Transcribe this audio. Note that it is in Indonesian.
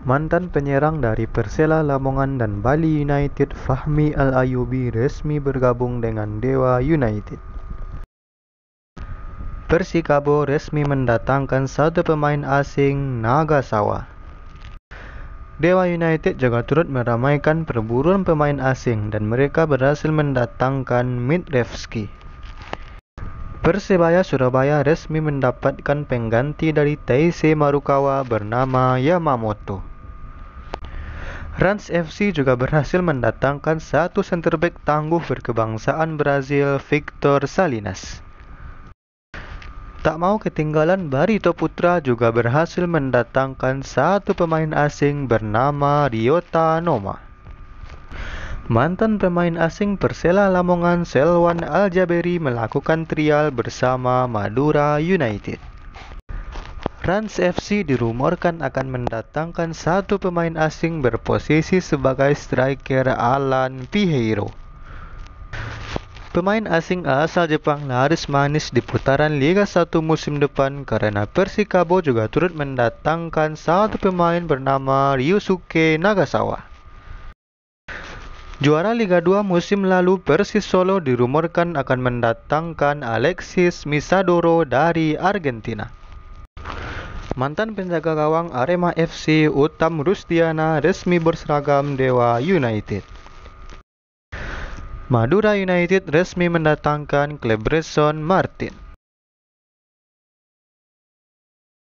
Mantan penyerang dari Persela Lamongan dan Bali United Fahmi Al-Ayubi resmi bergabung dengan Dewa United. Persikabo resmi mendatangkan satu pemain asing Nagasawa. Dewa United juga turut meramaikan perburuan pemain asing dan mereka berhasil mendatangkan Midrevski. Persebaya Surabaya resmi mendapatkan pengganti dari Teise Marukawa bernama Yamamoto. Rans FC juga berhasil mendatangkan satu center back tangguh berkebangsaan Brazil, Victor Salinas. Tak mau ketinggalan, Barito Putra juga berhasil mendatangkan satu pemain asing bernama Ryota Noma. Mantan pemain asing Persela Lamongan Selwan Aljaberi melakukan trial bersama Madura United. Rans FC dirumorkan akan mendatangkan satu pemain asing berposisi sebagai striker Alan Piheiro. Pemain asing asal Jepang laris manis di putaran Liga 1 musim depan karena Persikabo juga turut mendatangkan satu pemain bernama Ryusuke Nagasawa. Juara Liga 2 musim lalu Persis Solo dirumorkan akan mendatangkan Alexis Misadoro dari Argentina. Mantan penjaga gawang Arema FC Utam Rustiana resmi berseragam Dewa United. Madura United resmi mendatangkan Cleberson Martin.